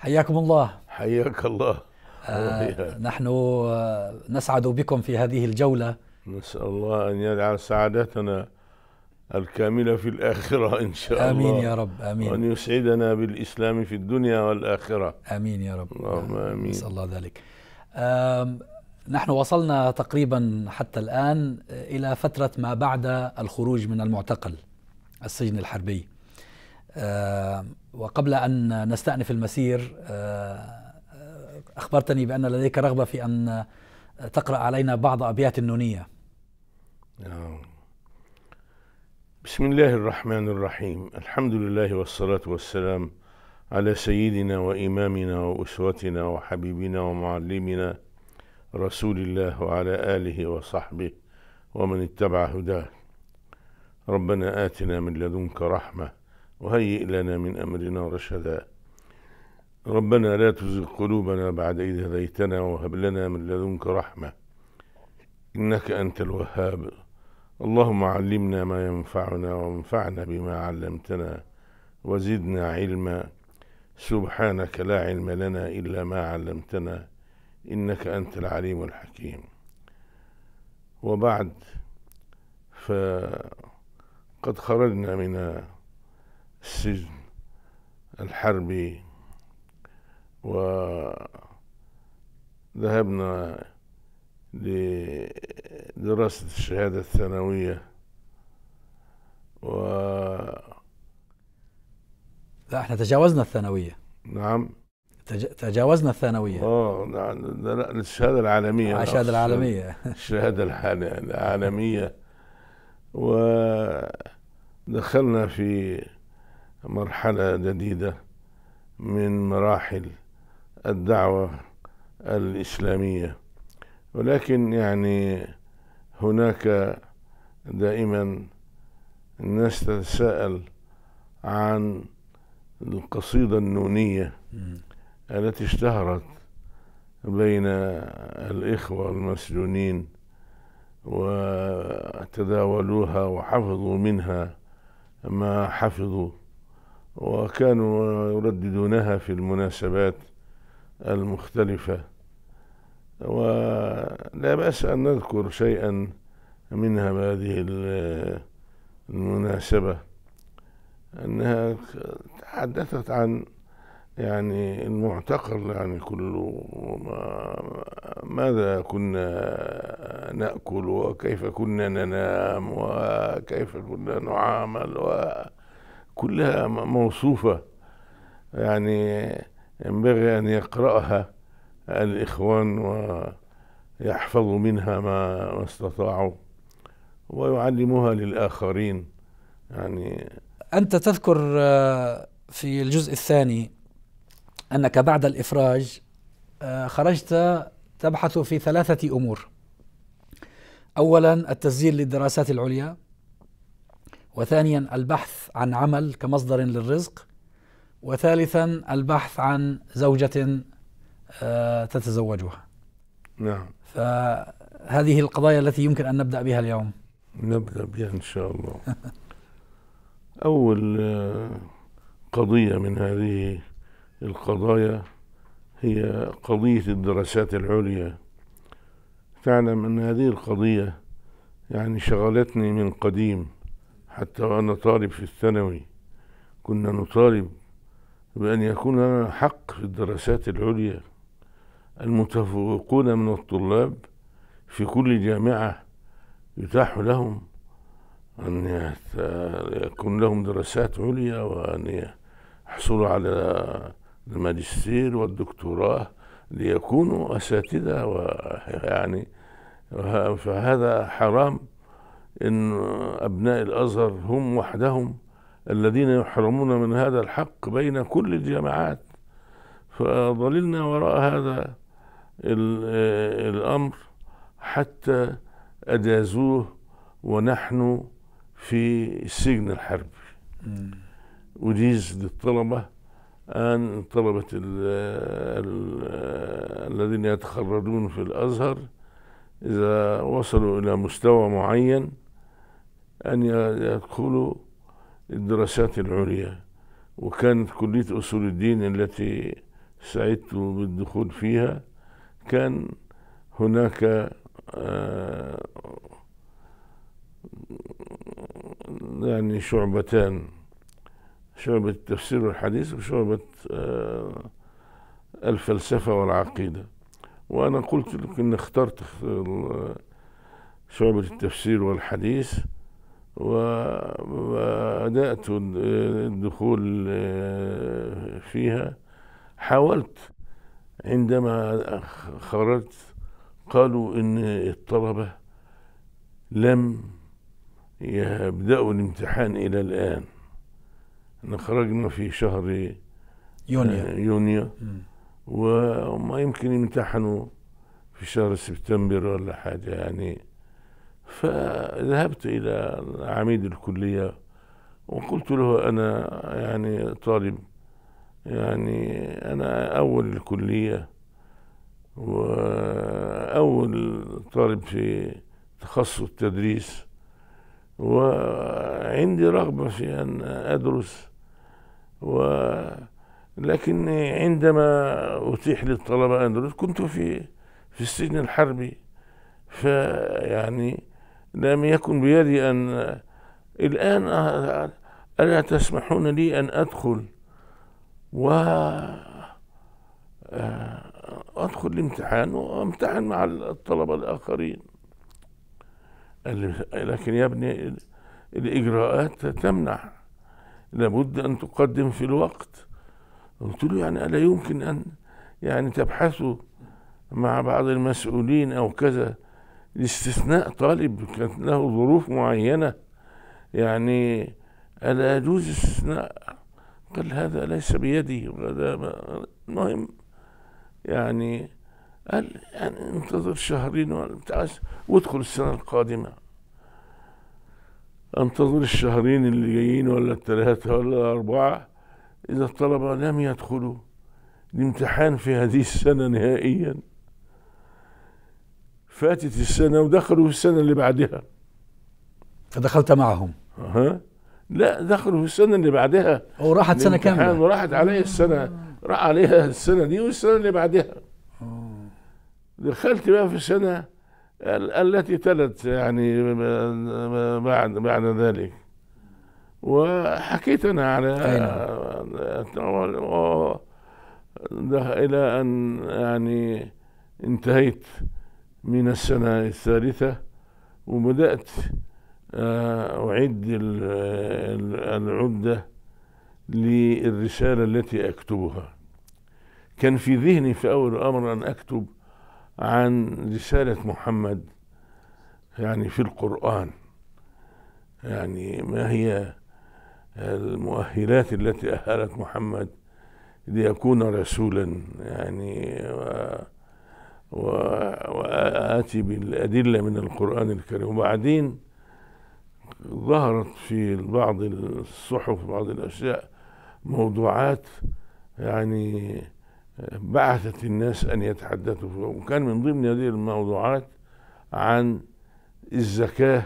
حياكم الله حياك الله آه، نحن آه، نسعد بكم في هذه الجولة نسأل الله أن يجعل سعادتنا الكاملة في الآخرة إن شاء الله آمين يا رب آمين وأن يسعدنا بالإسلام في الدنيا والآخرة آمين يا رب اللهم آمين نسأل الله ذلك نحن وصلنا تقريبا حتى الآن إلى فترة ما بعد الخروج من المعتقل السجن الحربي آه، وقبل أن نستأنف المسير آه، آه، أخبرتني بأن لديك رغبة في أن تقرأ علينا بعض أبيات النونية نعم. بسم الله الرحمن الرحيم الحمد لله والصلاة والسلام على سيدنا وإمامنا وأسوتنا وحبيبنا ومعلمنا رسول الله وعلى آله وصحبه ومن اتبع هداه ربنا آتنا من لدنك رحمة وهيئ لنا من أمرنا رشدا ربنا لا تزغ قلوبنا بعد إذ هديتنا وهب لنا من لدنك رحمة إنك أنت الوهاب اللهم علمنا ما ينفعنا وانفعنا بما علمتنا وزدنا علما سبحانك لا علم لنا إلا ما علمتنا إنك أنت العليم الحكيم وبعد فقد خرجنا من السجن الحربي وذهبنا لدراسة الشهادة الثانوية و لا احنا تجاوزنا الثانوية نعم تج... تجاوزنا الثانوية نعم، اه نعم الشهادة العالمية الشهادة العالمية الشهادة العالمية ودخلنا في مرحلة جديدة من مراحل الدعوة الإسلامية ولكن يعني هناك دائما الناس تتساءل عن القصيدة النونية التي اشتهرت بين الإخوة المسجونين وتداولوها وحفظوا منها ما حفظوا وكانوا يرددونها في المناسبات المختلفة ولا بأس أن نذكر شيئا منها بهذه المناسبة أنها تحدثت عن يعني المعتقل يعني كله ماذا كنا نأكل وكيف كنا ننام وكيف كنا نعامل و كلها موصوفة يعني ينبغي أن يقرأها الإخوان ويحفظوا منها ما استطاعوا ويعلموها للآخرين يعني أنت تذكر آه، في الجزء الثاني أنك بعد الإفراج آه، خرجت تبحث في ثلاثة أمور أولا التسجيل للدراسات العليا وثانيا البحث عن عمل كمصدر للرزق وثالثا البحث عن زوجة آه، تتزوجها نعم فهذه القضايا التي يمكن أن نبدأ بها اليوم نبدأ بها إن شاء الله أول آه، قضية من هذه القضايا هي قضية الدراسات العليا تعلم أن هذه القضية يعني شغلتني من قديم حتى وأنا طالب في الثانوي كنا نطالب بأن يكون لنا حق في الدراسات العليا المتفوقون من الطلاب في كل جامعة يتاح لهم أن يكون لهم دراسات عليا وأن يحصلوا على الماجستير والدكتوراه ليكونوا أساتذة ويعني فهذا حرام ان ابناء الازهر هم وحدهم الذين يحرمون من هذا الحق بين كل الجامعات فضللنا وراء هذا الامر حتى اجازوه ونحن في السجن الحربي اجيز للطلبه ان طلبه الذين يتخرجون في الازهر اذا وصلوا الى مستوى معين أن يدخلوا الدراسات العليا وكانت كلية أصول الدين التي سعدت بالدخول فيها كان هناك آه، يعني شعبتان شعبة التفسير والحديث وشعبة آه، الفلسفة والعقيدة وأنا قلت لك إن اخترت شعبة التفسير والحديث وبدأت الدخول آه، فيها حاولت عندما خرجت قالوا إن الطلبة لم يبدأوا الامتحان إلى الآن احنا خرجنا في شهر يونيو آه، يونيو وما يمكن يمتحنوا في شهر سبتمبر ولا حاجة يعني فذهبت إلى عميد الكلية وقلت له أنا يعني طالب يعني أنا أول الكلية وأول طالب في تخصص التدريس وعندي رغبة في أن أدرس ولكن عندما أتيح للطلبة أن أدرس كنت في في السجن الحربي فيعني لم يكن بيدي أن الآن ألا تسمحون لي أن أدخل و أدخل الامتحان وأمتحن مع الطلبة الآخرين لكن يا ابني الإجراءات تمنع لابد أن تقدم في الوقت قلت له يعني ألا يمكن أن يعني تبحثوا مع بعض المسؤولين أو كذا لاستثناء طالب كانت له ظروف معينة يعني ألا يجوز استثناء قال هذا ليس بيدي وهذا المهم يعني قال يعني انتظر شهرين ولا بتاع وادخل السنة القادمة انتظر الشهرين اللي جايين ولا الثلاثة ولا الأربعة إذا الطلبة لم يدخلوا الامتحان في هذه السنة نهائياً فاتت السنة ودخلوا في السنة اللي بعدها فدخلت معهم أه. لا دخلوا في السنة اللي بعدها وراحت سنة كاملة وراحت علي السنة راح عليها السنة دي والسنة اللي بعدها دخلت بقى في السنة التي تلت يعني بعد بعد ذلك وحكيت انا على نعم. الى ان يعني انتهيت من السنة الثالثة وبدأت آه، أعد آه، العدة للرسالة التي أكتبها كان في ذهني في أول الأمر أن أكتب عن رسالة محمد يعني في القرآن يعني ما هي المؤهلات التي أهلت محمد ليكون رسولا يعني وآتي بالأدلة من القرآن الكريم وبعدين ظهرت في بعض الصحف بعض الأشياء موضوعات يعني بعثت الناس أن يتحدثوا وكان من ضمن هذه الموضوعات عن الزكاة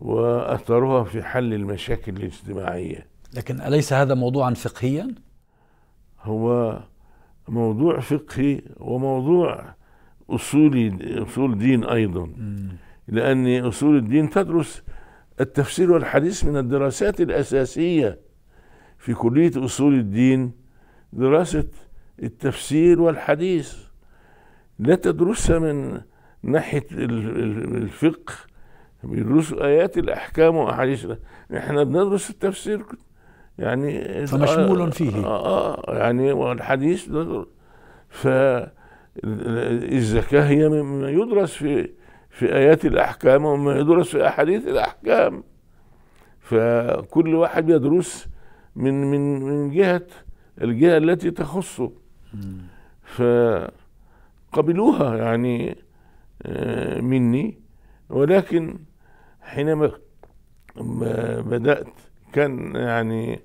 وأثرها في حل المشاكل الاجتماعية لكن أليس هذا موضوعا فقهيا؟ هو موضوع فقهي وموضوع أصولي أصول دين أيضا لأن أصول الدين تدرس التفسير والحديث من الدراسات الأساسية في كلية أصول الدين دراسة التفسير والحديث لا تدرسها من ناحية الفقه بيدرسوا آيات الأحكام وأحاديث إحنا بندرس التفسير يعني فمشمول فيه آه, آه يعني والحديث ف الزكاة هي مما يدرس في في آيات الأحكام وما يدرس في أحاديث الأحكام فكل واحد يدرس من من من جهة الجهة التي تخصه فقبلوها يعني آه، مني ولكن حينما بدأت كان يعني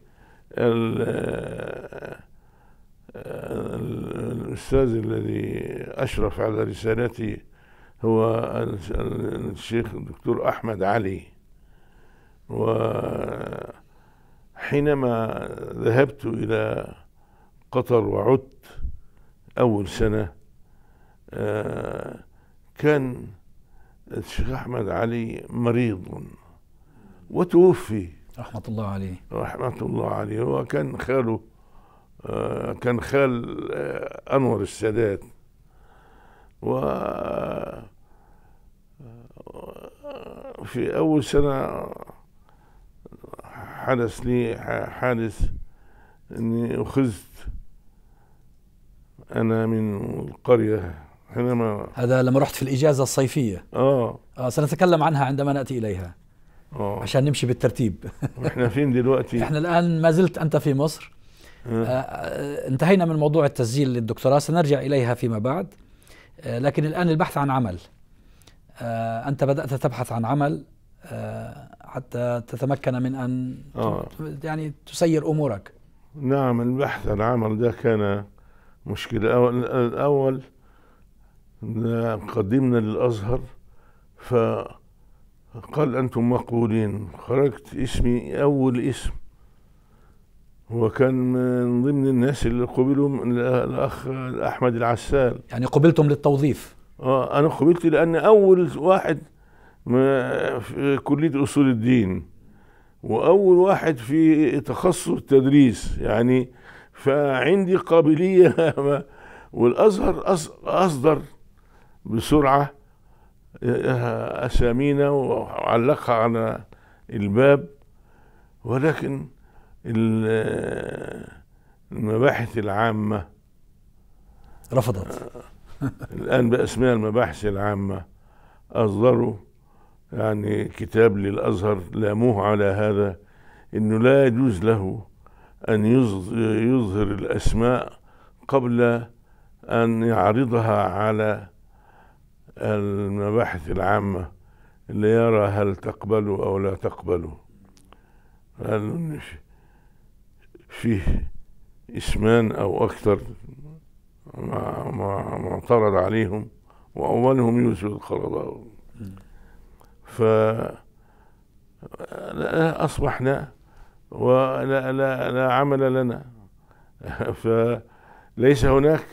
الأستاذ الذي أشرف على رسالتي هو الشيخ الدكتور أحمد علي وحينما ذهبت إلى قطر وعدت أول سنة كان الشيخ أحمد علي مريض وتوفي رحمة الله عليه رحمة الله عليه وكان خاله آه، كان خال آه، انور السادات و آه، في اول سنه حدث لي حادث اني اخذت انا من القريه حينما هذا لما رحت في الاجازه الصيفيه اه, آه سنتكلم عنها عندما ناتي اليها آه. عشان نمشي بالترتيب احنا فين دلوقتي احنا الان ما زلت انت في مصر آه، آه، انتهينا من موضوع التسجيل للدكتوراه سنرجع إليها فيما بعد آه، لكن الآن البحث عن عمل أنت بدأت تبحث عن عمل حتى تتمكن من أن آه. يعني تسير أمورك نعم البحث عن عمل ده كان مشكلة الأول قدمنا للأزهر فقال أنتم مقبولين خرجت اسمي أول اسم هو كان من ضمن الناس اللي قبلوا من الاخ احمد العسال يعني قبلتم للتوظيف اه انا قبلت لان اول واحد في كليه اصول الدين واول واحد في تخصص التدريس يعني فعندي قابليه والازهر اصدر بسرعه آه، اسامينا وعلقها على الباب ولكن المباحث العامة رفضت الآن بأسماء المباحث العامة أصدروا يعني كتاب للأزهر لاموه على هذا أنه لا يجوز له أن يظهر الأسماء قبل أن يعرضها على المباحث العامة اللي يرى هل تقبله أو لا تقبله هل نشي. فيه اسمان أو أكثر معترض عليهم وأولهم يوسف القرضاوي ف أصبحنا ولا لا, لا عمل لنا فليس هناك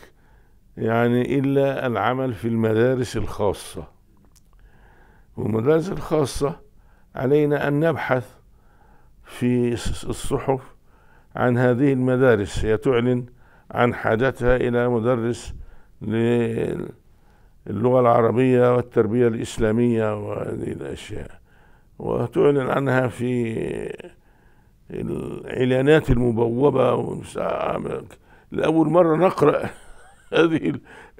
يعني إلا العمل في المدارس الخاصة والمدارس الخاصة علينا أن نبحث في الصحف عن هذه المدارس هي تعلن عن حاجتها إلى مدرس للغة العربية والتربية الإسلامية وهذه الأشياء وتعلن عنها في الإعلانات المبوبة لأول مرة نقرأ هذه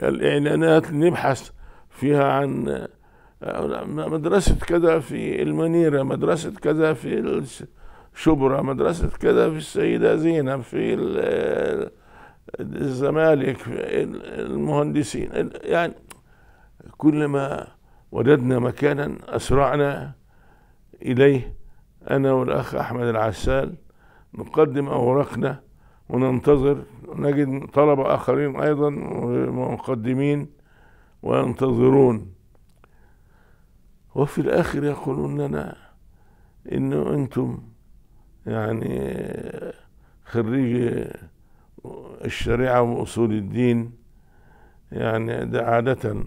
الإعلانات نبحث فيها عن مدرسة كذا في المنيرة مدرسة كذا في شبرا مدرسة كده في السيدة زينب في الزمالك في المهندسين يعني كلما وجدنا مكانا أسرعنا إليه أنا والأخ أحمد العسال نقدم أوراقنا وننتظر نجد طلبة آخرين أيضا مقدمين وينتظرون وفي الآخر يقولون لنا إنه أنتم يعني خريج الشريعة وأصول الدين يعني ده عادة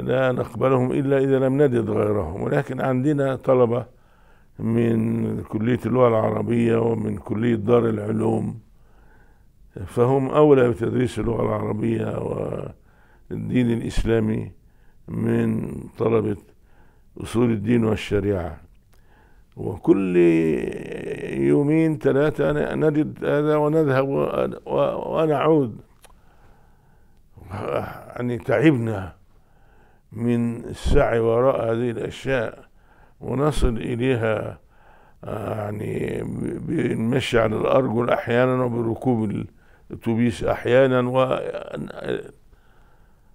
لا نقبلهم إلا إذا لم نجد غيرهم ولكن عندنا طلبة من كلية اللغة العربية ومن كلية دار العلوم فهم أولى بتدريس اللغة العربية والدين الإسلامي من طلبة أصول الدين والشريعة وكل يومين ثلاثة نجد هذا ونذهب ونعود يعني تعبنا من السعي وراء هذه الأشياء ونصل إليها يعني بنمشي على الأرجل أحيانا وبركوب الأتوبيس أحيانا و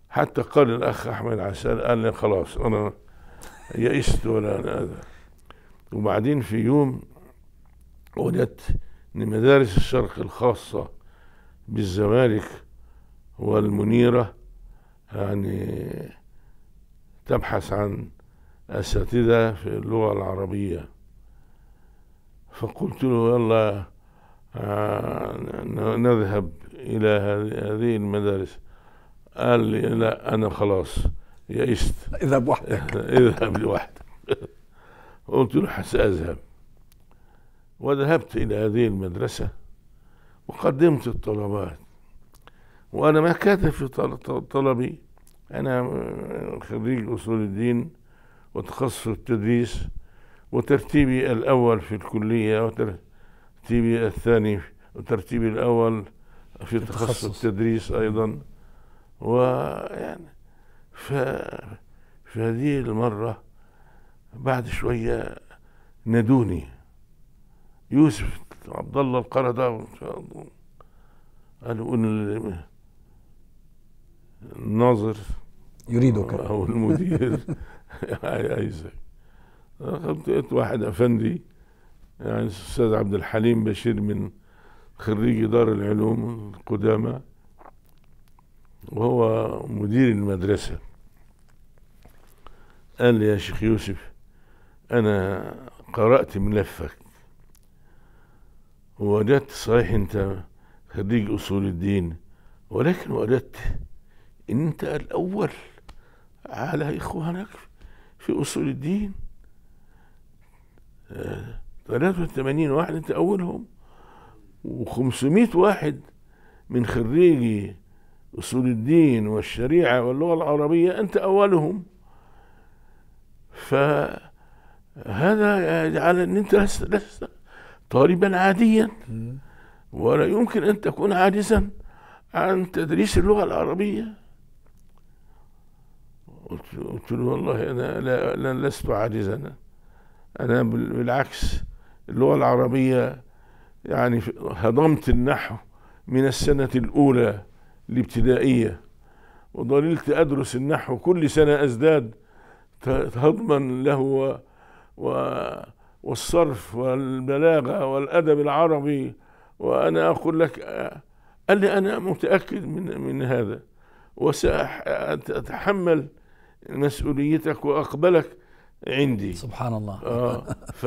حتى قال الأخ أحمد عسال قال لي خلاص أنا يئست ولا أنا هذا وبعدين في يوم وجدت ان مدارس الشرق الخاصه بالزمالك والمنيره يعني تبحث عن اساتذه في اللغه العربيه فقلت له يلا آه، نذهب الى هذه المدارس قال لي لا انا خلاص يئست اذهب وحدك اذهب لوحدك قلت له سأذهب وذهبت إلى هذه المدرسة وقدمت الطلبات وأنا ما كاتب في طلبي أنا خريج أصول الدين وتخصص التدريس وترتيبي الأول في الكلية وترتيبي الثاني وترتيبي الأول في تخصص التدريس أيضا ويعني ف... فهذه المرة بعد شوية نادوني يوسف عبد الله القردة قالوا ان الناظر يريدك او المدير عايزك لقيت واحد افندي يعني الاستاذ عبد الحليم بشير من خريج دار العلوم القدامى وهو مدير المدرسه قال لي يا شيخ يوسف أنا قرأت ملفك ووجدت صحيح أنت خريج أصول الدين ولكن وجدت أن أنت الأول على إخوانك في أصول الدين 83 واحد أنت أولهم و500 واحد من خريجي أصول الدين والشريعة واللغة العربية أنت أولهم ف هذا على ان انت لست, لست طالبا عاديا ولا يمكن ان تكون عاجزا عن تدريس اللغه العربيه قلت له والله انا لا, لا لست عاجزا انا بالعكس اللغه العربيه يعني هضمت النحو من السنه الاولى الابتدائيه وظللت ادرس النحو كل سنه ازداد هضما له والصرف والبلاغة والأدب العربي وأنا أقول لك قال لي أنا متأكد من من هذا وسأتحمل مسؤوليتك وأقبلك عندي سبحان الله آه، ف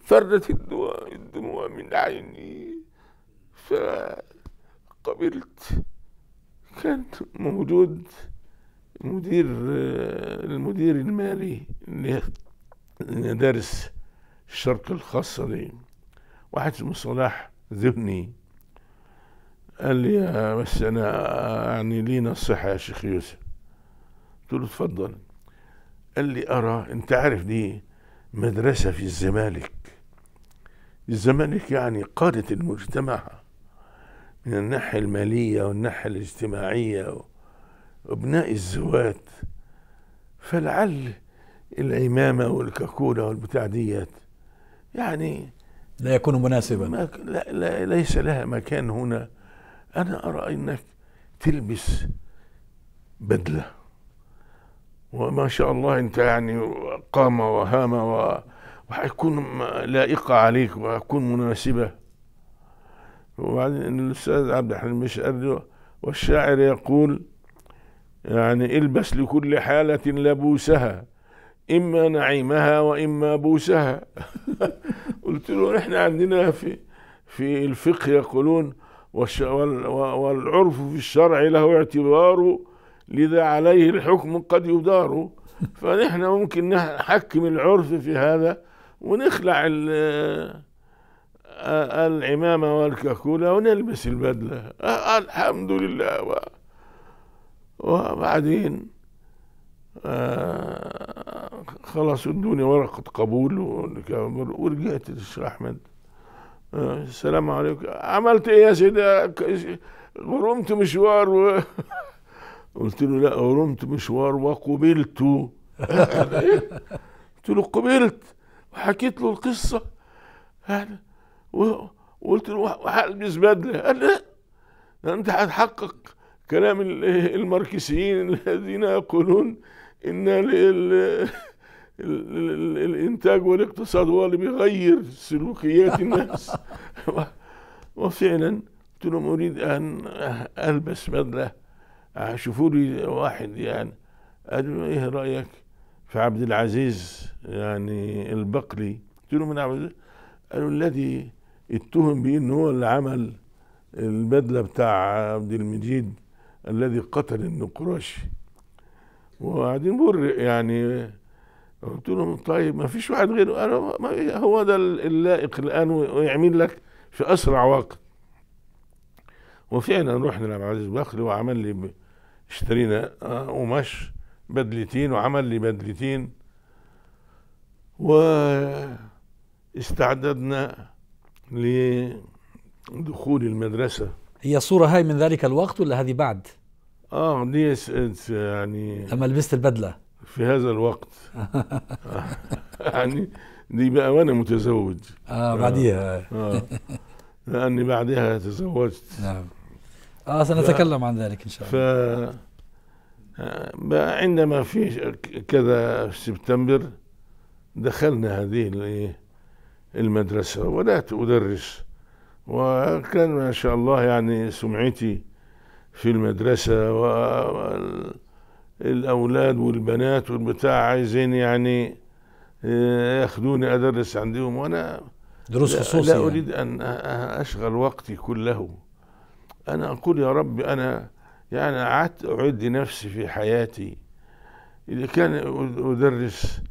فرت الدموع الدموع من عيني فقبلت كان موجود مدير المدير المالي لمدارس الشرق الخاصة دي واحد اسمه صلاح ذهني قال لي بس انا يعني لي نصيحة يا شيخ يوسف قلت له اتفضل قال لي ارى انت عارف دي مدرسة في الزمالك الزمالك يعني قادة المجتمع من الناحية المالية والناحية الاجتماعية أبناء الزوات فلعل العمامة والكاكولة والبتاع ديت يعني لا يكون مناسبا ما لا لا ليس لها مكان هنا أنا أرى أنك تلبس بدلة وما شاء الله أنت يعني قام وهام و... لائقة عليك وحيكون مناسبة وبعدين الأستاذ عبد الحليم مش والشاعر يقول يعني البس لكل حالة لبوسها إما نعيمها وإما بوسها قلت له نحن عندنا في في الفقه يقولون والعرف في الشرع له اعتباره لذا عليه الحكم قد يدار فنحن ممكن نحكم العرف في هذا ونخلع العمامة والكاكولا ونلبس البدلة الحمد لله وبعدين آه، خلاص ادوني ورقة قبول ورجعت للشيخ أحمد آه، السلام عليكم عملت ايه يا سيدي غرمت مشوار و... قلت له لا غرمت مشوار وقبلت قلت له قبلت وحكيت له القصة يعني وقلت له وحلبس بدلة قال لا انت هتحقق كلام الماركسيين الذين يقولون ان الانتاج والاقتصاد هو اللي بيغير سلوكيات الناس وفعلا قلت لهم اريد ان البس بدله شوفوا لي واحد يعني قالوا ايه رايك في عبد العزيز يعني البقلي قلت لهم من عبد قالوا الذي اتهم بانه هو اللي عمل البدله بتاع عبد المجيد الذي قتل النقراشي وبعدين بر يعني قلت لهم طيب ما فيش واحد غيره انا ما هو ده اللائق الان ويعمل لك في اسرع وقت وفعلا رحنا لعبد العزيز بخري وعمل لي اشترينا آه، قماش بدلتين وعمل لي بدلتين واستعددنا لدخول المدرسه هي الصورة هاي من ذلك الوقت ولا هذه بعد؟ اه دي يعني لما لبست البدلة في هذا الوقت يعني دي بقى وانا متزوج اه بعديها اه, آه. لاني بعدها تزوجت نعم اه سنتكلم ف... عن ذلك ان شاء الله ف آه، بقى عندما في كذا في سبتمبر دخلنا هذه إيه، المدرسة وبدأت أدرس وكان ما شاء الله يعني سمعتي في المدرسة والأولاد والبنات والبتاع عايزين يعني آه، ياخدوني أدرس عندهم وأنا دروس خصوصية لا يعني. أريد أن أشغل وقتي كله أنا أقول يا رب أنا يعني قعدت أعد نفسي في حياتي إذا كان أدرس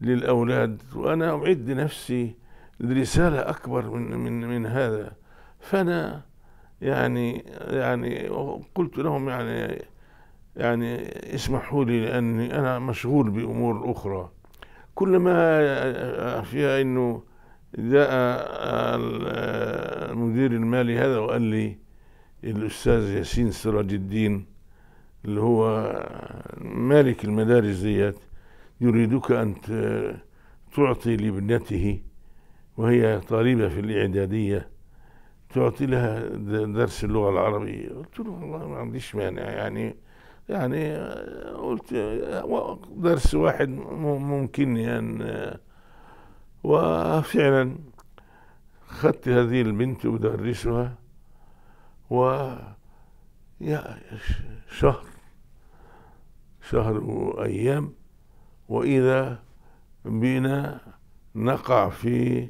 للأولاد وأنا أعد نفسي لرسالة أكبر من من من هذا فانا يعني يعني قلت لهم يعني يعني اسمحوا لي لاني انا مشغول بامور اخرى كل ما فيها انه جاء المدير المالي هذا وقال لي الاستاذ ياسين سراج الدين اللي هو مالك المدارس ديت يريدك ان تعطي لابنته وهي طالبه في الاعداديه تعطي لها درس اللغه العربيه قلت له والله ما عنديش مانع يعني يعني قلت درس واحد ممكن ان يعني وفعلا خدت هذه البنت وبدرسها و يا شهر شهر وايام واذا بنا نقع في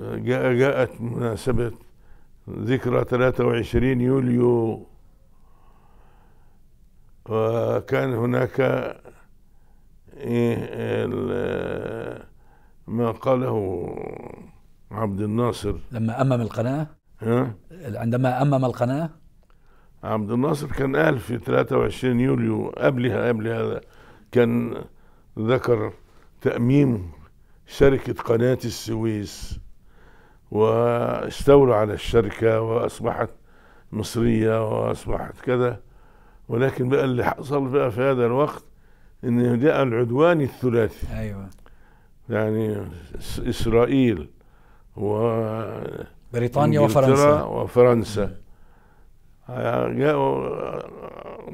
جاء جاءت مناسبة ذكرى 23 يوليو وكان هناك إيه، ما قاله عبد الناصر لما أمم القناة ها؟ عندما أمم القناة عبد الناصر كان قال في 23 يوليو قبلها قبل هذا كان ذكر تأميم شركة قناة السويس واستولوا على الشركة وأصبحت مصرية وأصبحت كذا ولكن بقى اللي حصل بقى في هذا الوقت إن جاء العدوان الثلاثي أيوة يعني إسرائيل و بريطانيا وفرنسا وفرنسا جاءوا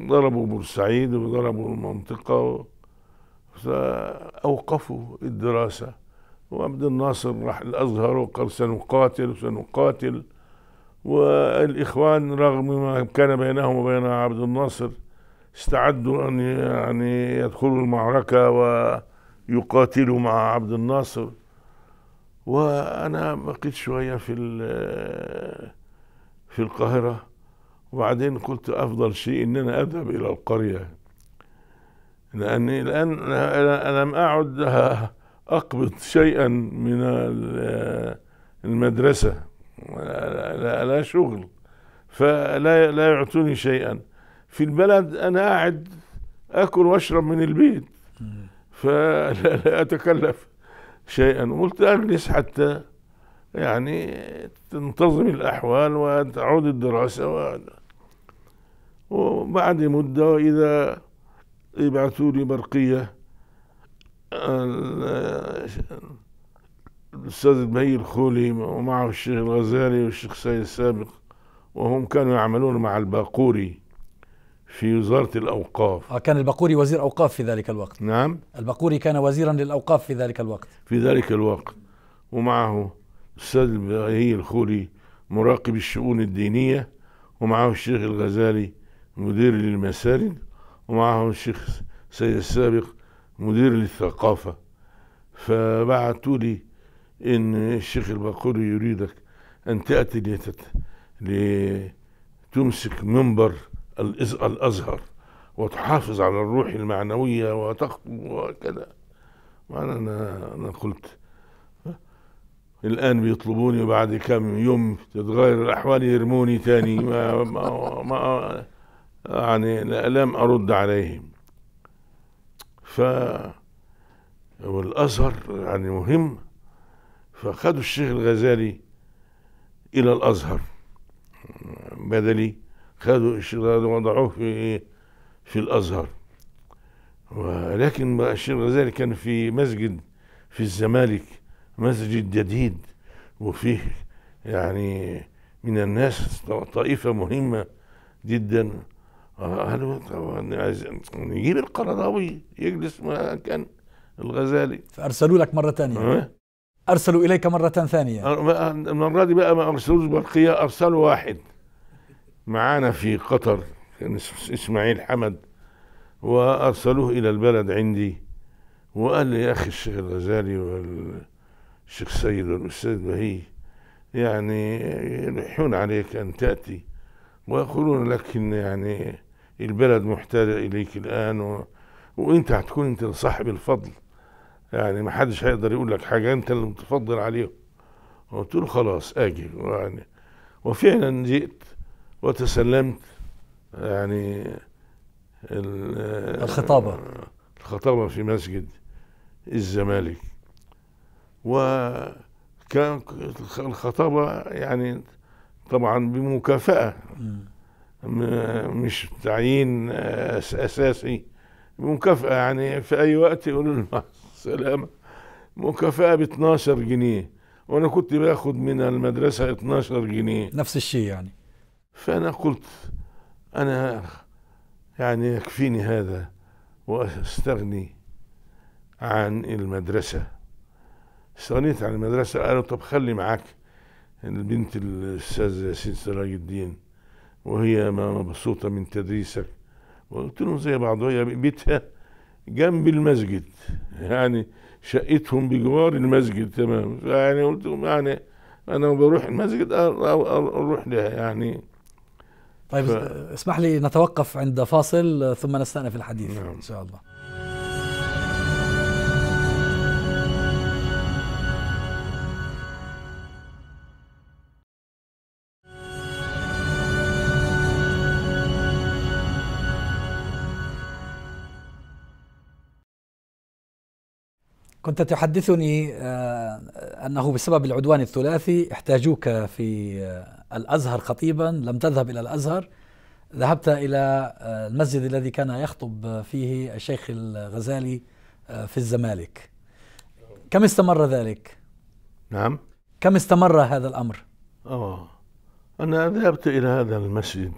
ضربوا بورسعيد وضربوا المنطقة فأوقفوا الدراسة وعبد الناصر راح الأزهر وقال سنقاتل سنقاتل والإخوان رغم ما كان بينهم وبين عبد الناصر استعدوا أن يعني يدخلوا المعركة ويقاتلوا مع عبد الناصر وأنا بقيت شوية في في القاهرة وبعدين قلت أفضل شيء أن أنا أذهب إلى القرية لأني الآن أنا لم أعد أقبض شيئا من المدرسة لا شغل فلا لا يعطوني شيئا في البلد أنا قاعد أكل وأشرب من البيت فلا لا أتكلف شيئا قلت أجلس حتى يعني تنتظم الأحوال وتعود الدراسة و... وبعد مدة اذا يبعثوا لي برقية الأستاذ المهي الخولي ومعه الشيخ الغزالي والشيخ سيد السابق وهم كانوا يعملون مع الباقوري في وزارة الأوقاف آه، كان الباقوري وزير أوقاف في ذلك الوقت نعم الباقوري كان وزيرا للأوقاف في ذلك الوقت في ذلك الوقت ومعه الأستاذ المهي الخولي مراقب الشؤون الدينية ومعه الشيخ الغزالي مدير للمساجد ومعه الشيخ سيد السابق مدير للثقافة فبعتوا لي إن الشيخ الباقوري يريدك أن تأتي لتمسك منبر الأزهر وتحافظ على الروح المعنوية وتخطب وكذا وأنا أنا, أنا قلت الآن بيطلبوني بعد كم يوم تتغير الأحوال يرموني تاني ما, ما, ما يعني لم أرد عليهم ف والازهر يعني مهم فخدوا الشيخ الغزالي الى الازهر بدلي خدوا الشيخ الغزالي وضعوه في في الازهر ولكن الشيخ الغزالي كان في مسجد في الزمالك مسجد جديد وفيه يعني من الناس طائفه مهمه جدا قالوا نجيب القرضاوي يجلس كان الغزالي فارسلوا لك مره ثانيه ارسلوا اليك مره ثانيه المره دي بقى ما ارسلوش برقيه ارسلوا واحد معانا في قطر كان اسماعيل حمد وارسلوه الى البلد عندي وقال لي يا اخي الشيخ الغزالي والشيخ سيد والاستاذ بهي يعني يلحون عليك ان تاتي ويقولون لك إن يعني البلد محتاجة إليك الآن و... وأنت هتكون أنت صاحب الفضل يعني ما حدش هيقدر يقول لك حاجة أنت اللي متفضل عليهم قلت له خلاص أجي يعني وفعلا جئت وتسلمت يعني الخطابة الخطابة في مسجد الزمالك وكان الخطابة يعني طبعا بمكافأة مش تعيين أساسي مكافأة يعني في أي وقت يقولوا مع السلامة مكافأة ب 12 جنيه وأنا كنت باخد من المدرسة 12 جنيه نفس الشيء يعني فأنا قلت أنا يعني يكفيني هذا وأستغني عن المدرسة استغنيت عن المدرسة قالوا طب خلي معاك البنت الأستاذ ياسين سراج الدين وهي مبسوطه من تدريسك وقلت لهم زي بعض هي بيتها جنب المسجد يعني شقتهم بجوار المسجد تمام يعني قلت لهم يعني انا بروح المسجد اروح لها يعني طيب ف... اسمح لي نتوقف عند فاصل ثم نستأنف الحديث نعم. ان شاء الله كنت تحدثني آه، أنه بسبب العدوان الثلاثي احتاجوك في آه، الأزهر خطيبا لم تذهب إلى الأزهر ذهبت إلى آه، المسجد الذي كان يخطب فيه الشيخ الغزالي في الزمالك كم استمر ذلك؟ نعم كم استمر هذا الأمر؟ آه أنا ذهبت إلى هذا المسجد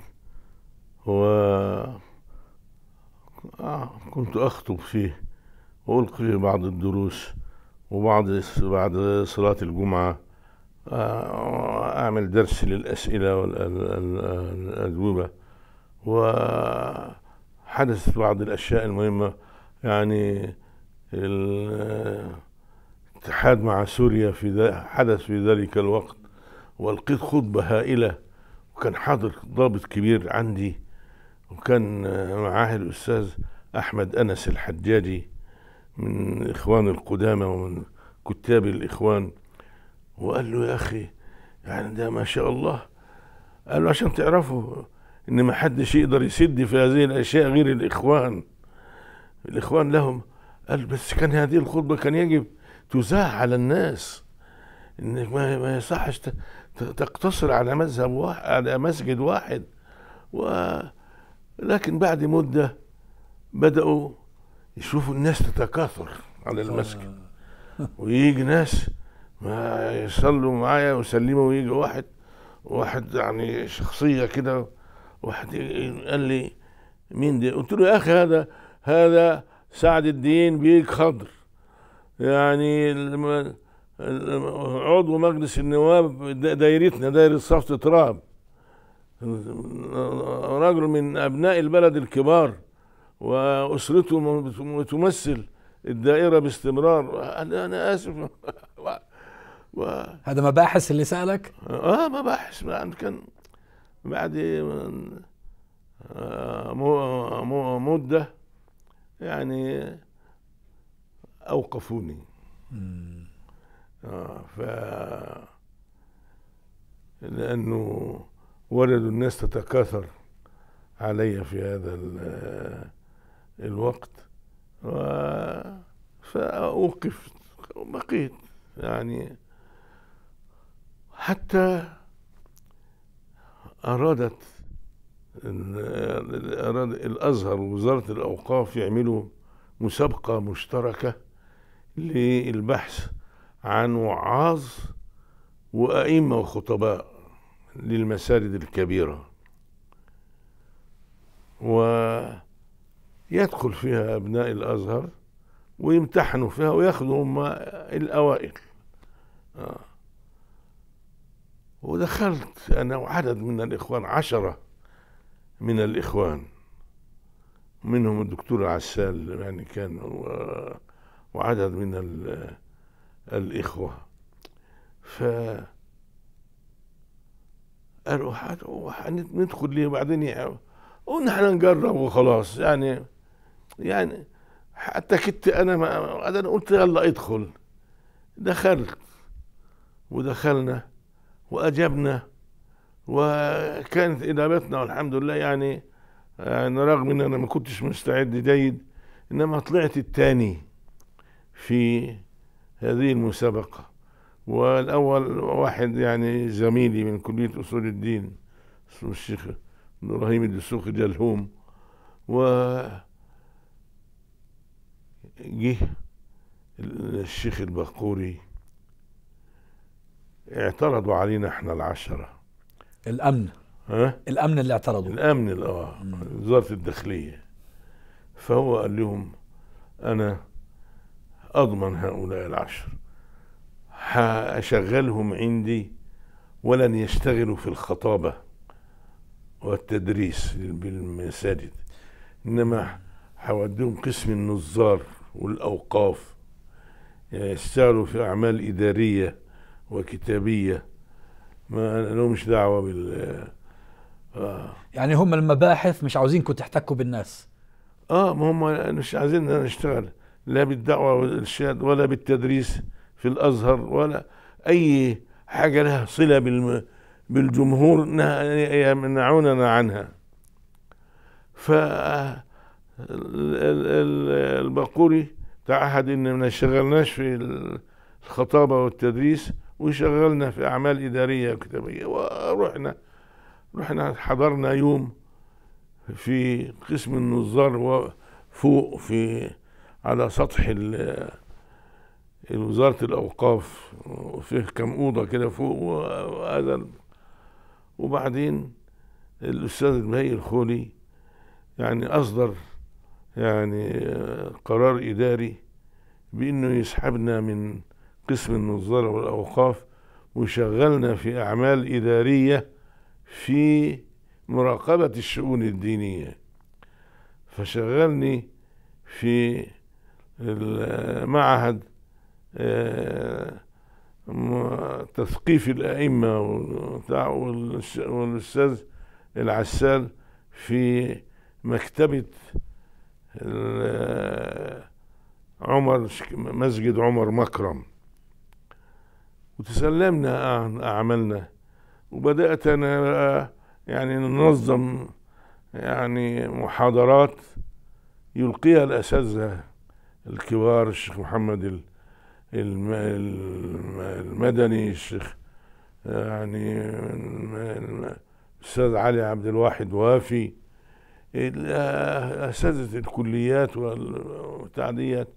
و كنت أخطب فيه وألقي بعض الدروس وبعد بعد صلاة الجمعة آه، أعمل درس للأسئلة والأجوبة وحدثت بعض الأشياء المهمة يعني الاتحاد مع سوريا في حدث في ذلك الوقت والقيت خطبه هائله وكان حاضر ضابط كبير عندي وكان معاه الاستاذ احمد انس الحجاجي من الإخوان القدامى ومن كتاب الإخوان وقال له يا أخي يعني ده ما شاء الله قال له عشان تعرفوا إن ما حدش يقدر يسد في هذه الأشياء غير الإخوان الإخوان لهم قال بس كان هذه الخطبة كان يجب تذاع على الناس إن ما يصحش تقتصر على مذهب واحد على مسجد واحد و لكن بعد مدة بدأوا يشوفوا الناس تتكاثر على آه. المسجد ويجي ناس ما يصلوا معايا ويسلموا ويجي واحد واحد يعني شخصية كده واحد قال لي مين ده قلت له يا أخي هذا هذا سعد الدين بيك خضر يعني عضو مجلس النواب دايرتنا دايرة صفة تراب رجل من أبناء البلد الكبار وأسرته تمثل الدائرة باستمرار أنا, أنا آسف و... هذا مباحث اللي سألك؟ آه مباحث كان بعد آه، مدة يعني أوقفوني آه ف لأنه وجدوا الناس تتكاثر علي في هذا الوقت و فأوقفت بقيت يعني حتى أرادت أراد الأزهر ووزارة الأوقاف يعملوا مسابقة مشتركة للبحث عن وعاظ وأئمة وخطباء للمساجد الكبيرة و يدخل فيها أبناء الأزهر ويمتحنوا فيها وياخذوا هم الأوائل آه. ودخلت أنا وعدد من الإخوان عشرة من الإخوان منهم الدكتور عسال يعني كان وعدد من الإخوة ف قالوا هندخل ليه بعدين قلنا احنا نجرب وخلاص يعني يعني حتى كنت انا ما انا قلت يلا ادخل دخلت ودخلنا واجبنا وكانت اجابتنا والحمد لله يعني يعني آه، رغم ان انا ما كنتش مستعد جيد انما طلعت الثاني في هذه المسابقه والاول واحد يعني زميلي من كليه اصول الدين اسمه الشيخ ابراهيم الدسوقي جلهوم و جه الشيخ البقوري اعترضوا علينا احنا العشرة الأمن ها؟ الأمن اللي اعترضوا الأمن اه وزارة الداخلية فهو قال لهم أنا أضمن هؤلاء العشر هاشغلهم عندي ولن يشتغلوا في الخطابة والتدريس بالمساجد إنما هوديهم قسم النظار والأوقاف يشتغلوا آه، في أعمال إدارية وكتابية ما لهمش دعوة بال آه. يعني هم المباحث مش عاوزينكم تحتكوا بالناس اه ما هم مش عايزين نشتغل لا بالدعوة والإرشاد ولا بالتدريس في الأزهر ولا أي حاجة لها صلة بالم... بالجمهور يمنعوننا عنها ف الباقوري تعهد ان ما شغلناش في الخطابه والتدريس ويشغلنا في اعمال اداريه وكتابيه ورحنا رحنا حضرنا يوم في قسم النظار فوق في على سطح وزارة الأوقاف وفيه كم أوضة كده فوق وهذا وبعدين الأستاذ المهي الخولي يعني أصدر يعني قرار إداري بأنه يسحبنا من قسم النظارة والأوقاف وشغلنا في أعمال إدارية في مراقبة الشؤون الدينية فشغلني في المعهد آه، تثقيف الأئمة والأستاذ العسال في مكتبة عمر مسجد عمر مكرم وتسلمنا عن أعمالنا وبدأت أنا يعني ننظم يعني محاضرات يلقيها الأساتذة الكبار الشيخ محمد المدني الشيخ يعني الأستاذ علي عبد الواحد وافي اساتذه الكليات والتعديات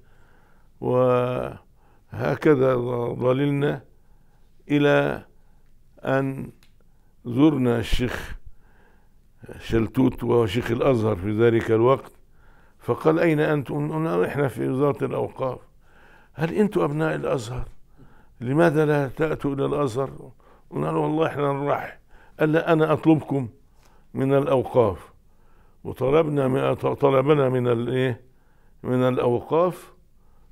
وهكذا ضللنا الى ان زرنا الشيخ شلتوت وهو شيخ الازهر في ذلك الوقت فقال اين انتم؟ قلنا احنا في وزاره الاوقاف هل انتم ابناء الازهر؟ لماذا لا تاتوا الى الازهر؟ قلنا والله احنا نروح قال انا اطلبكم من الاوقاف وطلبنا طلبنا من الايه من الاوقاف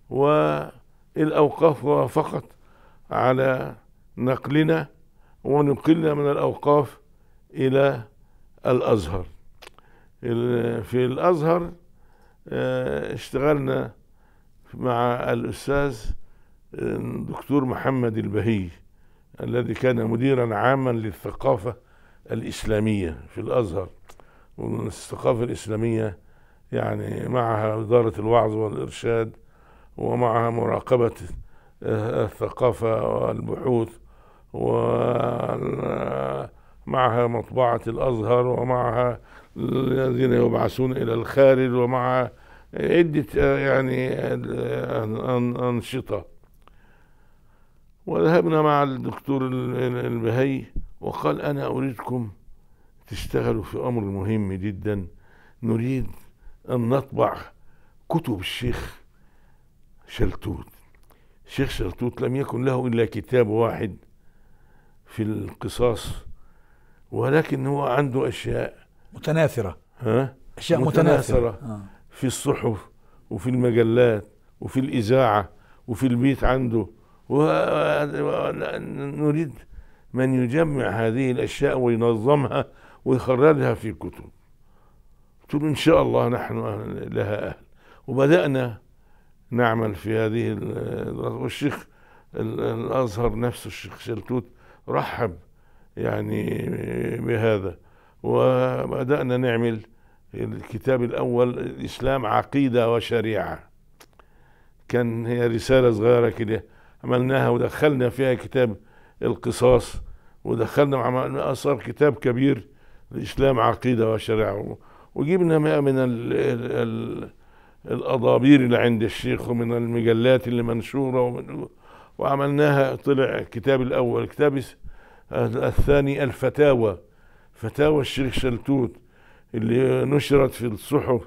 والاوقاف وافقت على نقلنا ونقلنا من الاوقاف الى الازهر في الازهر آه، اشتغلنا مع الاستاذ الدكتور آه، محمد البهي الذي كان مديرا عاما للثقافه الاسلاميه في الازهر والثقافة الإسلامية يعني معها إدارة الوعظ والإرشاد ومعها مراقبة آه، الثقافة والبحوث ومعها مطبعة الأزهر ومعها الذين يبعثون إلى الخارج ومع عدة آه، يعني أنشطة وذهبنا مع الدكتور البهي وقال أنا أريدكم تشتغلوا في امر مهم جدا نريد ان نطبع كتب الشيخ شلتوت الشيخ شلتوت لم يكن له الا كتاب واحد في القصاص ولكن هو عنده اشياء متناثره ها اشياء متناثره, متناثرة آه. في الصحف وفي المجلات وفي الاذاعه وفي البيت عنده ونريد من يجمع هذه الاشياء وينظمها ويخرجها في كتب قلت له إن شاء الله نحن لها أهل وبدأنا نعمل في هذه والشيخ الأزهر نفسه الشيخ شلتوت رحب يعني بهذا وبدأنا نعمل الكتاب الأول الإسلام عقيدة وشريعة كان هي رسالة صغيرة كده عملناها ودخلنا فيها كتاب القصاص ودخلنا مع اثار كتاب كبير الإسلام عقيدة وشريعة وجبنا ما من ال ال الأضابير اللي عند الشيخ ومن المجلات اللي منشورة ومن وعملناها طلع الكتاب الأول الكتاب الثاني الفتاوى فتاوى الشيخ شلتوت اللي نشرت في الصحف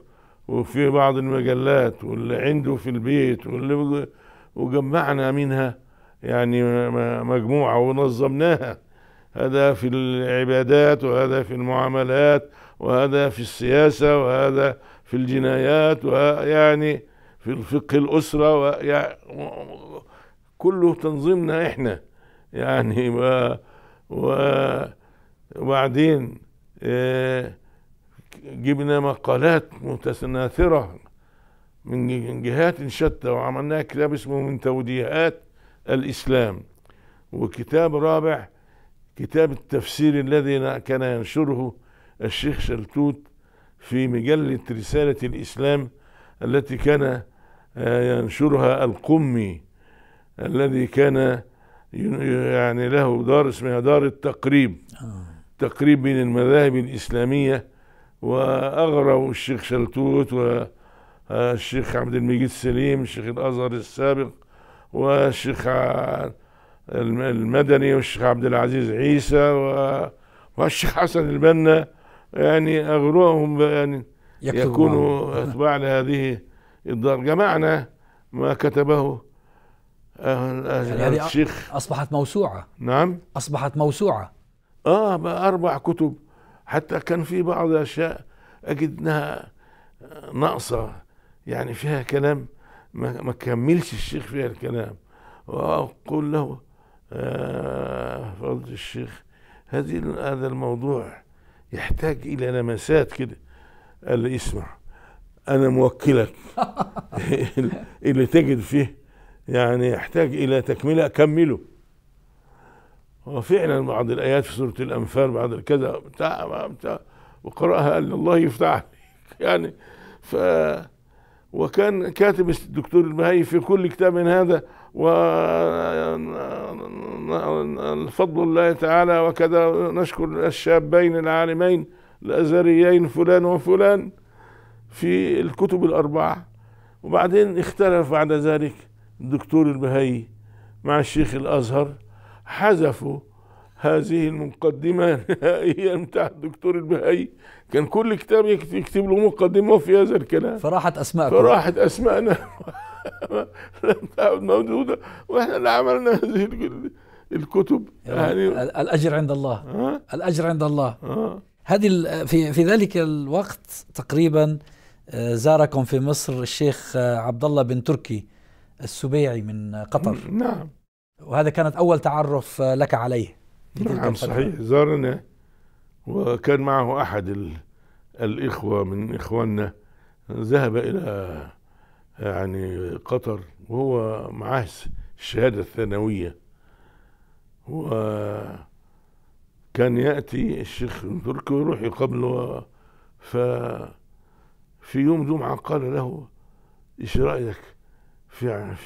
وفي بعض المجلات واللي عنده في البيت واللي وجمعنا منها يعني مجموعة ونظمناها هذا في العبادات وهذا في المعاملات وهذا في السياسة وهذا في الجنايات ويعني في الفقه الأسرة كله تنظيمنا إحنا يعني و وبعدين آه، جبنا مقالات متناثرة من جهات شتى وعملنا كتاب اسمه من توديهات الإسلام وكتاب رابع كتاب التفسير الذي كان ينشره الشيخ شلتوت في مجلة رسالة الإسلام التي كان آه، ينشرها القمي الذي كان يعني له دار اسمها دار التقريب آه. تقريب بين المذاهب الإسلامية وأغروا الشيخ شلتوت والشيخ آه، عبد المجيد سليم الشيخ الأزهر السابق والشيخ المدني والشيخ عبد العزيز عيسى والشيخ حسن البنا يعني اغروهم يعني يكونوا أتباع لهذه الدار جمعنا ما كتبه يعني الشيخ أصبحت موسوعة نعم أصبحت موسوعة آه أربع كتب حتى كان في بعض الأشياء أجد أنها ناقصة يعني فيها كلام ما كملش الشيخ فيها الكلام وأقول له آه، فضل الشيخ هذه هذا الموضوع يحتاج الى لمسات كده قال لي اسمع انا موكلك اللي تجد فيه يعني يحتاج الى تكمله اكمله وفعلا بعض الايات في سوره الانفال بعد الكذا بتاع بتاع وقراها قال الله يفتح عليك يعني ف وكان كاتب الدكتور البهائي في كل كتاب من هذا والفضل الله تعالى وكذا نشكر الشابين العالمين الأزريين فلان وفلان في الكتب الأربعة وبعدين اختلف بعد ذلك الدكتور البهي مع الشيخ الأزهر حذفوا هذه المقدمة هي بتاع الدكتور البهي كان كل كتاب يكتب له مقدمة في هذا الكلام فراحت أسماءكم فراحت أسماءنا لم تعد موجودة وإحنا اللي عملنا هذه الكتب يعني الأجر عند الله الأجر عند الله هذه في في ذلك الوقت تقريبا آه، زاركم في مصر الشيخ آه، عبد الله بن تركي السبيعي من قطر نعم وهذا كانت أول تعرف آه، لك عليه نعم صحيح زارنا وكان معه أحد الإخوة من إخواننا ذهب إلى يعني قطر وهو معاه الشهادة الثانوية وكان يأتي الشيخ تركي ويروح يقابله ف في يوم جمعة قال له ايش رأيك في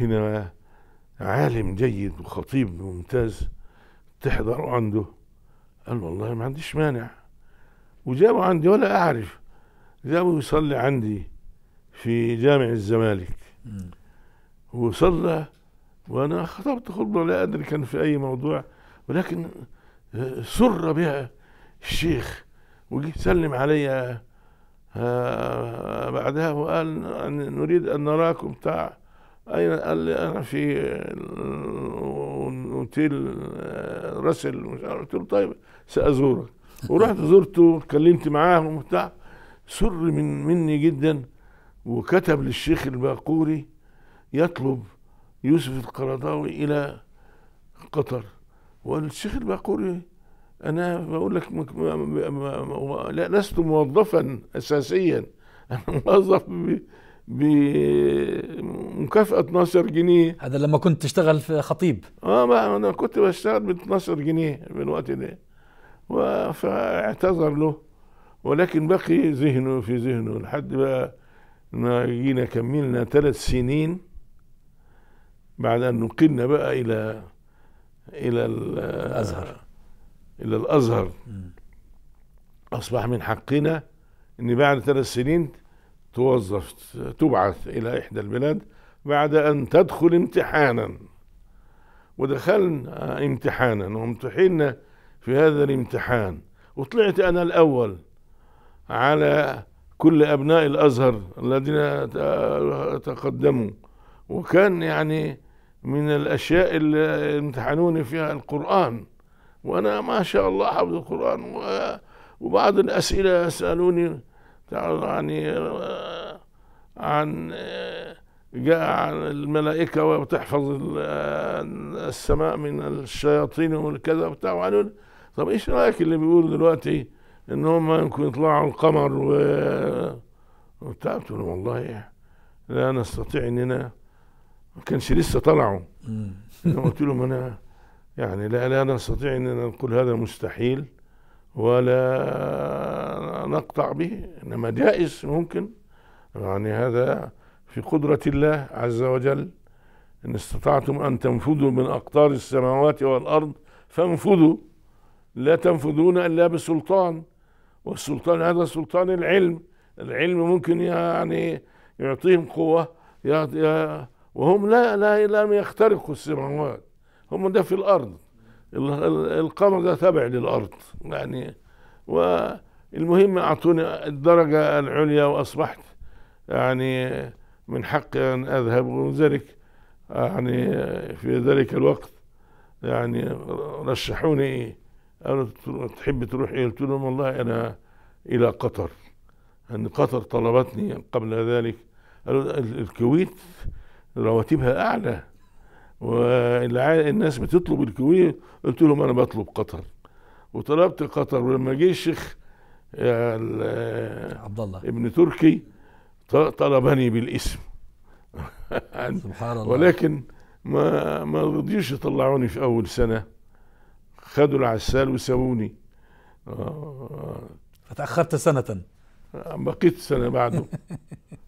هنا عالم جيد وخطيب ممتاز تحضر عنده قال والله ما عنديش مانع وجابوا عندي ولا أعرف جابوا يصلي عندي في جامع الزمالك وصلى وانا خطبت خطبه لا ادري كان في اي موضوع ولكن سر بها الشيخ وجي سلم علي آه، بعدها وقال نريد ان نراكم بتاع اين قال لي انا في اوتيل آه، راسل قلت له طيب سازورك ورحت زرته واتكلمت معاهم وبتاع سر من مني جدا وكتب للشيخ الباقوري يطلب يوسف القرضاوي إلى قطر والشيخ الباقوري أنا بقول لك مك... ما... ما... ما... لا لست موظفا أساسيا أنا موظف ب... بمكافأة 12 جنيه هذا لما كنت تشتغل في خطيب اه ما انا كنت بشتغل ب 12 جنيه من الوقت ده فاعتذر له ولكن بقي ذهنه في ذهنه لحد بقى جينا كملنا ثلاث سنين بعد أن نقلنا بقى إلى إلى الأزهر آه، إلى الأزهر أصبح من حقنا أن بعد ثلاث سنين توظف تبعث إلى إحدى البلاد بعد أن تدخل امتحانا ودخلنا امتحانا وامتحنا في هذا الامتحان وطلعت أنا الأول على كل أبناء الأزهر الذين تقدموا وكان يعني من الأشياء اللي امتحنوني فيها القرآن وأنا ما شاء الله حفظ القرآن وبعض الأسئلة سألوني يعني آه، عن آه، جاء عن الملائكة وتحفظ آه، السماء من الشياطين والكذا وبتاع طب ايش رايك اللي بيقول دلوقتي ان هم يمكن يطلعوا القمر و وتعبت والله لا نستطيع اننا ما كانش لسه طلعوا انا قلت لهم انا يعني لا لا نستطيع اننا نقول هذا مستحيل ولا نقطع به انما جائز ممكن يعني هذا في قدرة الله عز وجل إن استطعتم أن تنفذوا من أقطار السماوات والأرض فانفذوا لا تنفذون إلا بسلطان والسلطان هذا سلطان العلم العلم ممكن يعني يعطيهم قوة يا وهم لا لا لم يخترقوا السماوات هم ده في الأرض القمر ده تابع للأرض يعني والمهم أعطوني الدرجة العليا وأصبحت يعني من حقي أن أذهب وذلك يعني في ذلك الوقت يعني رشحوني قالوا تحب تروح ايه قلت لهم والله انا الى قطر ان يعني قطر طلبتني قبل ذلك قالوا الكويت رواتبها اعلى والناس بتطلب الكويت قلت لهم انا بطلب قطر وطلبت قطر ولما جه الشيخ آه، آه، عبد الله ابن تركي طلبني بالاسم سبحان الله ولكن ما ما رضيوش يطلعوني في اول سنه خدوا العسال آه. فتاخرت سنه آه، بقيت سنه بعده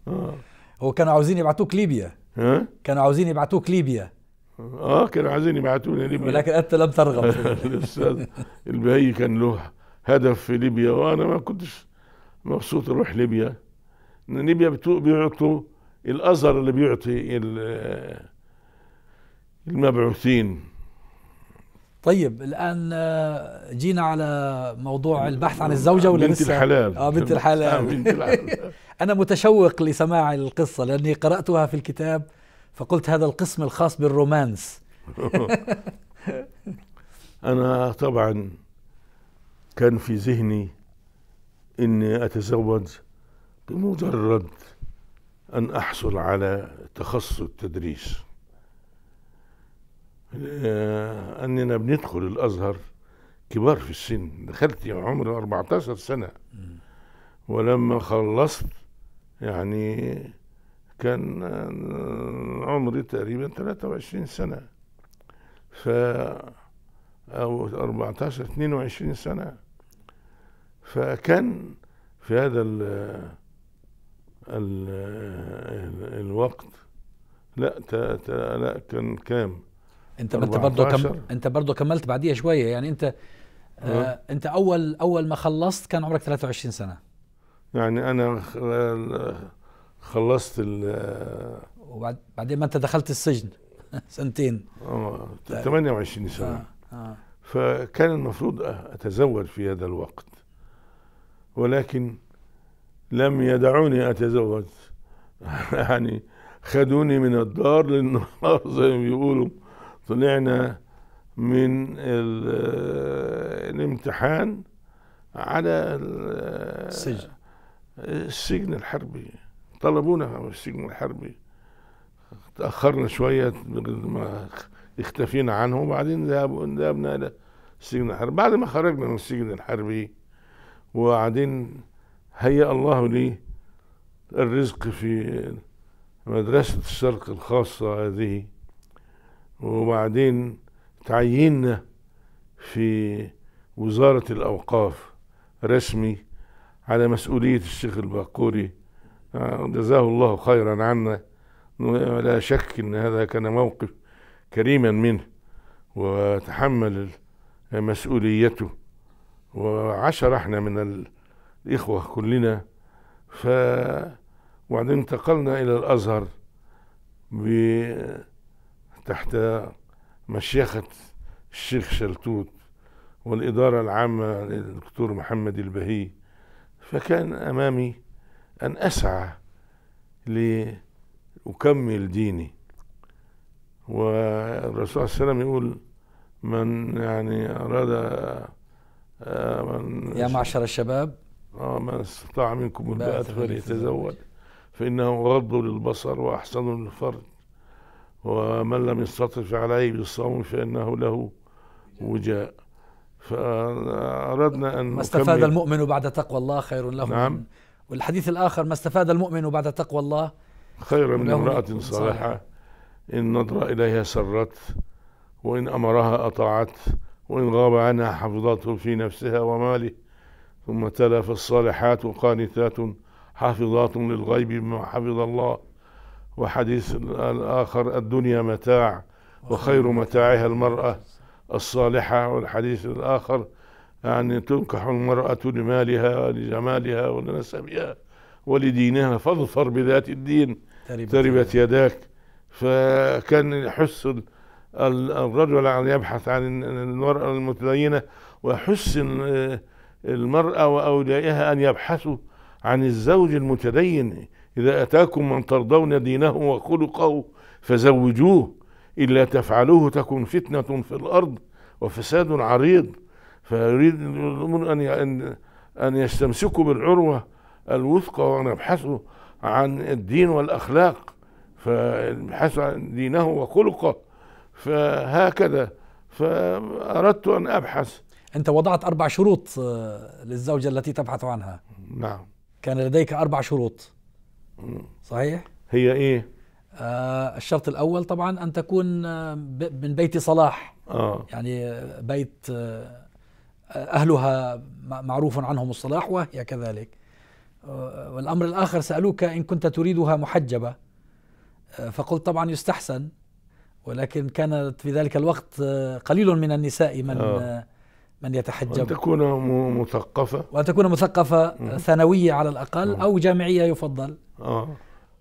آه. هو كانوا عاوزين يبعتوك ليبيا ها؟ كانوا عاوزين يبعتوك ليبيا اه كانوا عايزين يبعتوني ليبيا ولكن انت لم ترغب الاستاذ البهي كان له هدف في ليبيا وانا ما كنتش مبسوط اروح ليبيا ان ليبيا بيعطوا الازهر اللي بيعطي المبعوثين طيب الان آه، جينا على موضوع البحث عن الزوجه ولا بنت الحلال اه بنت الحلال بنت الحلال انا متشوق لسماع القصه لاني قراتها في الكتاب فقلت هذا القسم الخاص بالرومانس انا طبعا كان في ذهني اني اتزوج بمجرد ان احصل على تخصص التدريس آه، اننا بندخل الازهر كبار في السن دخلت عمري 14 سنه ولما خلصت يعني كان آه، عمري تقريبا 23 سنه ف او 14 22 سنه فكان في هذا ال آه، الوقت لا لا كان كام انت انت برضه كم انت برضه كملت بعديها شويه يعني انت آه, آه، انت اول اول ما خلصت كان عمرك 23 سنه يعني انا خلصت ال وبعد بعدين ما انت دخلت السجن سنتين اه 28 سنه آه. آه. فكان المفروض اتزوج في هذا الوقت ولكن لم يدعوني اتزوج يعني خدوني من الدار للنار زي ما بيقولوا طلعنا من الامتحان على السجن السجن الحربي طلبونا في السجن الحربي تأخرنا شوية ما اختفينا عنه وبعدين ذهبنا إلى السجن الحربي بعد ما خرجنا من السجن الحربي وبعدين هيأ الله لي الرزق في مدرسة الشرق الخاصة هذه وبعدين تعيننا في وزارة الأوقاف رسمي على مسؤولية الشيخ الباقوري آه، جزاه الله خيرا عنا لا شك أن هذا كان موقف كريما منه وتحمل مسؤوليته وعشر احنا من الإخوة كلنا ف وبعدين انتقلنا إلى الأزهر ب تحت مشيخة الشيخ شلتوت والإدارة العامة للدكتور محمد البهي فكان أمامي أن أسعى لأكمل ديني والرسول صلى الله عليه وسلم يقول من يعني أراد آه، من يا معشر الشباب آه، من استطاع منكم الباءة فليتزوج فإنه غض للبصر وأحسن للفرد ومن لم يستطع فعليه بالصوم فإنه له وجاء فأردنا أن ما استفاد المؤمن بعد تقوى الله خير له نعم والحديث الآخر ما استفاد المؤمن بعد تقوى الله خيرا من امرأة صالحة إن نظر إليها سرت وإن أمرها أطاعت وإن غاب عنها حفظته في نفسها وماله ثم تلا فالصالحات قانتات حافظات للغيب بما حفظ الله وحديث الآخر الدنيا متاع وخير متاعها المرأة الصالحة والحديث الآخر يعني تنكح المرأة لمالها ولجمالها ولنسبها ولدينها فاظفر بذات الدين تربت يداك فكان يحس الرجل أن يعني يبحث عن المرأة المتدينة ويحس المرأة وأوليائها أن يبحثوا عن الزوج المتدين إذا أتاكم من ترضون دينه وخلقه فزوجوه إلا تفعلوه تكن فتنة في الأرض وفساد عريض فيريد أن أن أن يستمسكوا بالعروة الوثقى وأن يبحثوا عن الدين والأخلاق فيبحثوا عن دينه وخلقه فهكذا فأردت أن أبحث أنت وضعت أربع شروط آه، للزوجة التي تبحث عنها نعم كان لديك أربع شروط صحيح هي ايه آه الشرط الاول طبعا ان تكون آه، من بيت صلاح آه. يعني آه، بيت آه، اهلها معروف عنهم الصلاح وهي كذلك والامر الاخر سالوك ان كنت تريدها محجبه فقلت طبعا يستحسن ولكن كانت في ذلك الوقت قليل من النساء من آه. من يتحجب وأن تكون مثقفة وأن تكون مثقفة ثانوية على الأقل أو جامعية يفضل آه.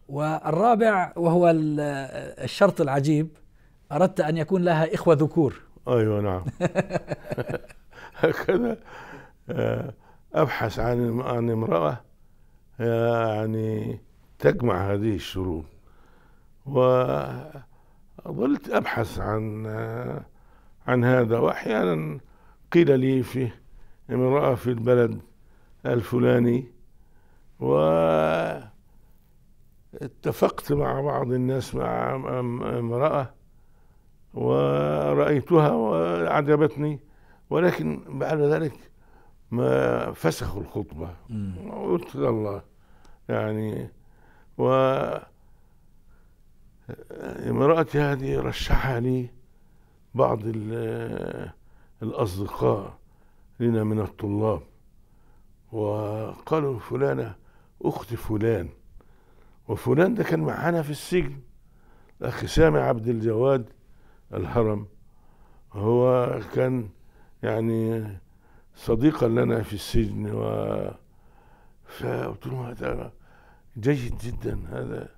والرابع وهو الشرط العجيب أردت أن يكون لها إخوة ذكور أيوة نعم هكذا آه، أبحث عن عن امرأة آه، يعني تجمع هذه الشروط وظلت أبحث عن آه، عن هذا وأحيانا قيل لي في امرأة في البلد الفلاني و اتفقت مع بعض الناس مع امرأة ورأيتها وعجبتني ولكن بعد ذلك ما فسخوا الخطبة قلت الله يعني و امرأتي هذه رشحها لي بعض الأصدقاء لنا من الطلاب وقالوا فلانة أخت فلان وفلان ده كان معانا في السجن الأخ سامي عبد الجواد الهرم هو كان يعني صديقا لنا في السجن و فقلت لهم هذا جيد جدا هذا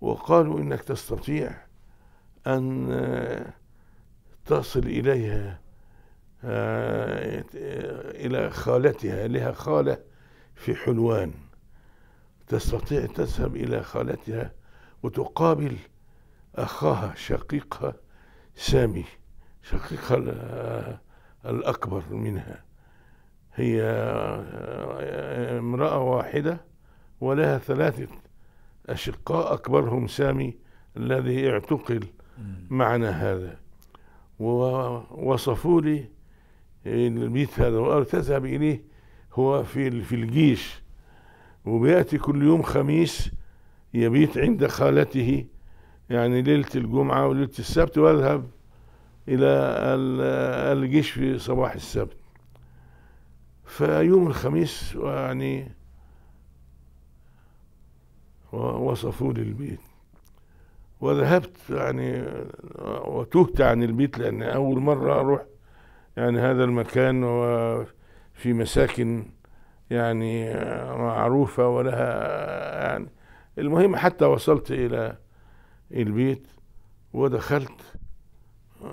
وقالوا انك تستطيع ان تصل اليها آه، إلى خالتها لها خالة في حلوان تستطيع تذهب إلى خالتها وتقابل أخاها شقيقها سامي شقيقها الأكبر منها هي آه، امرأة واحدة ولها ثلاثة أشقاء أكبرهم سامي الذي اعتقل معنا هذا ووصفوا لي البيت هذا وتذهب إليه هو في في الجيش وبيأتي كل يوم خميس يبيت عند خالته يعني ليلة الجمعة وليلة السبت وأذهب إلى الجيش في صباح السبت فيوم الخميس يعني وصفوا لي البيت وذهبت يعني وتهت عن البيت لأن أول مرة أروح يعني هذا المكان هو في مساكن يعني معروفة ولها يعني المهم حتى وصلت إلى البيت ودخلت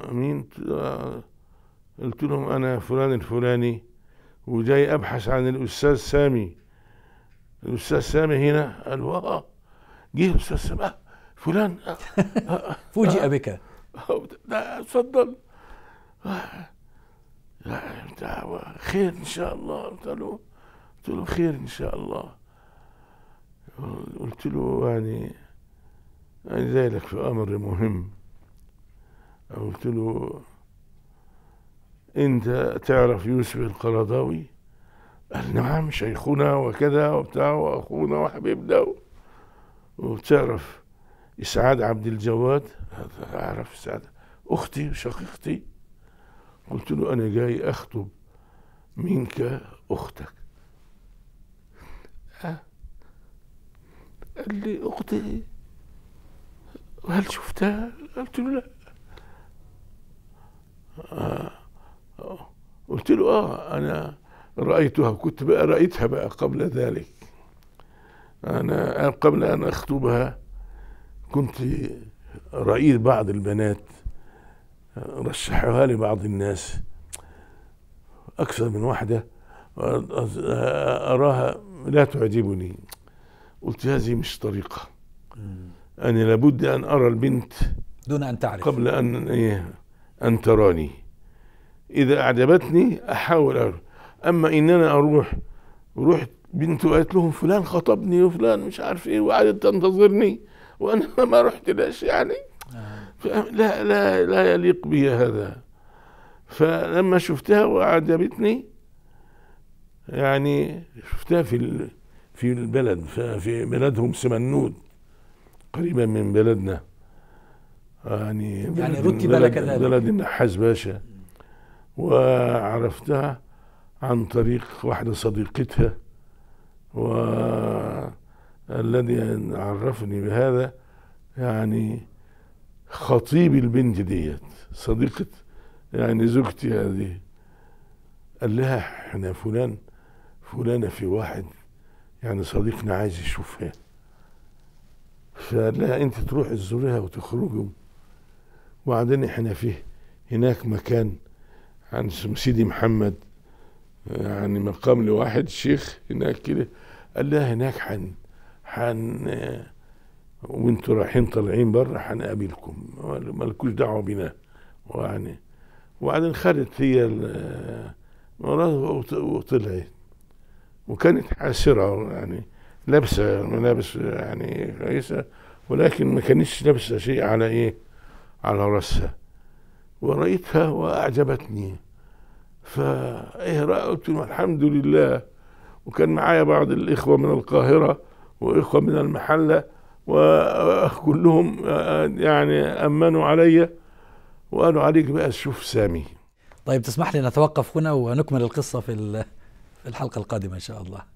مين قلت لهم أنا فلان الفلاني وجاي أبحث عن الأستاذ سامي الأستاذ سامي هنا قالوا آه جه الأستاذ سامي فلان آه، آه، آه، فوجئ بك تفضل خير ان شاء الله قلت له قلت له خير ان شاء الله قلت له يعني يعني ذلك في امر مهم قلت له انت تعرف يوسف القرضاوي قال نعم شيخنا وكذا وبتاع واخونا وحبيبنا وتعرف اسعاد عبد الجواد اعرف اسعاد اختي وشقيقتي قلت له أنا جاي أخطب منك أختك أه؟ قال لي أختي هل شفتها؟ قلت له لا آه. قلت له اه انا رايتها كنت بقى رايتها بقى قبل ذلك انا قبل ان اخطبها كنت رايت بعض البنات رشحوها لي بعض الناس أكثر من واحدة أراها لا تعجبني قلت هذه مش طريقة أنا لابد أن أرى البنت دون أن تعرف قبل أن إيه، أن تراني إذا أعجبتني أحاول أرى أما إن أنا أروح رحت بنت وقالت لهم فلان خطبني وفلان مش عارف إيه وقعدت تنتظرني وأنا ما رحت لهاش يعني لا لا لا يليق بي هذا فلما شفتها وعجبتني يعني شفتها في في البلد في بلدهم سمنود قريبا من بلدنا يعني يعني رتب لك ذلك بلد النحاس باشا وعرفتها عن طريق واحدة صديقتها والذي عرفني بهذا يعني خطيب البنت ديت صديقة يعني زوجتي هذه قال لها احنا فلان فلانة في واحد يعني صديقنا عايز يشوفها فقال لها انت تروحي تزوريها وتخرجوا وبعدين احنا فيه هناك مكان عند سيدي محمد يعني مقام لواحد شيخ هناك كده قال لها هناك حن حن وانتوا رايحين طالعين بره هنقابلكم مالكوش دعوه بنا ويعني وبعدين خدت هي وطلعت وكانت حاسره يعني لابسه ملابس يعني كويسه ولكن ما كانتش لابسه شيء على ايه على راسها ورأيتها وأعجبتني فإيه قلت له الحمد لله وكان معايا بعض الإخوة من القاهرة وإخوة من المحلة وكلهم يعني امنوا علي وقالوا عليك بقى تشوف سامي طيب تسمح لي نتوقف هنا ونكمل القصه في الحلقه القادمه ان شاء الله